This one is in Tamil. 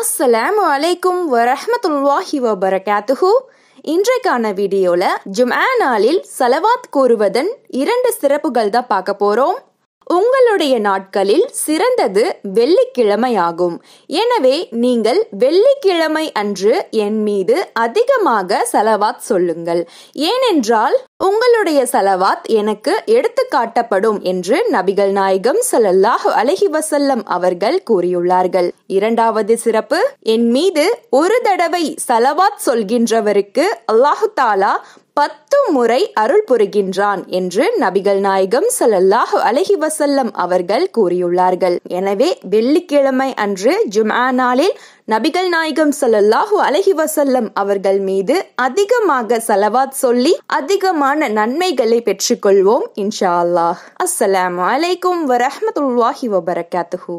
அஸ்ஸலாம் வலைக்கும் வரஹமத்துல்லாஹி வபரகாத்துஹூ இன்றைக்கான வீடியோவில் ஜும்ஆ நாளில் சலவாத் கூறுவதன் இரண்டு சிறப்புகள் தான் பார்க்க போகிறோம் உங்களுடைய நாட்களில் சிறந்தது வெள்ளிக்கிழமையாகும் எனவே நீங்கள் வெள்ளிக்கிழமை அன்று என் மீது அதிகமாக செலவாத் சொல்லுங்கள் ஏனென்றால் உங்களுடைய செலவாத் எனக்கு எடுத்து காட்டப்படும் என்று நபிகள் நாயகம் சலல்லாஹ் அலஹி வசல்லம் அவர்கள் கூறியுள்ளார்கள் இரண்டாவது சிறப்பு என் மீது ஒரு தடவை செலவாத் சொல்கின்றவருக்கு அல்லாஹு தாலா பத்து முறை அருள் புரிகின்றான் என்று நபிகள் நாயகம் சல்லல்லாஹ் அலஹி வசல்லம் அவர்கள் கூறியுள்ளார்கள் எனவே வெள்ளிக்கிழமை அன்று ஜுமா நாளில் நபிகள் நாயகம் சல்லல்லாஹு அலஹி வசல்லம் அவர்கள் மீது அதிகமாக சலவாத் சொல்லி அதிகமான நன்மைகளை பெற்றுக்கொள்வோம் இன்ஷா அல்லாஹ் அஸ்ஸலாம் அலைக்கும் வரஹமத்துல்லாஹி வபரகாத்துஹூ